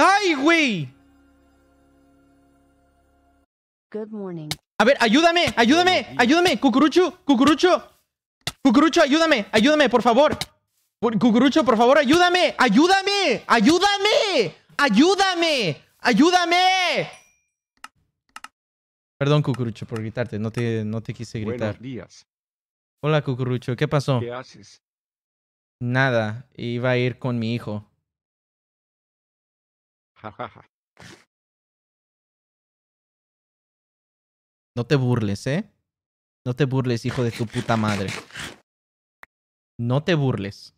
¡Ay, güey! Good morning. A ver, ayúdame, ayúdame, ayúdame, cucurucho, cucurucho. Cucurucho, ayúdame, ayúdame, por favor. Cucurucho, por favor, ayúdame, ayúdame, ayúdame, ayúdame, ayúdame. Perdón, Cucurucho, por gritarte, no te, no te quise gritar. días. Hola, Cucurucho, ¿qué pasó? Nada, iba a ir con mi hijo. No te burles, ¿eh? No te burles, hijo de tu puta madre. No te burles.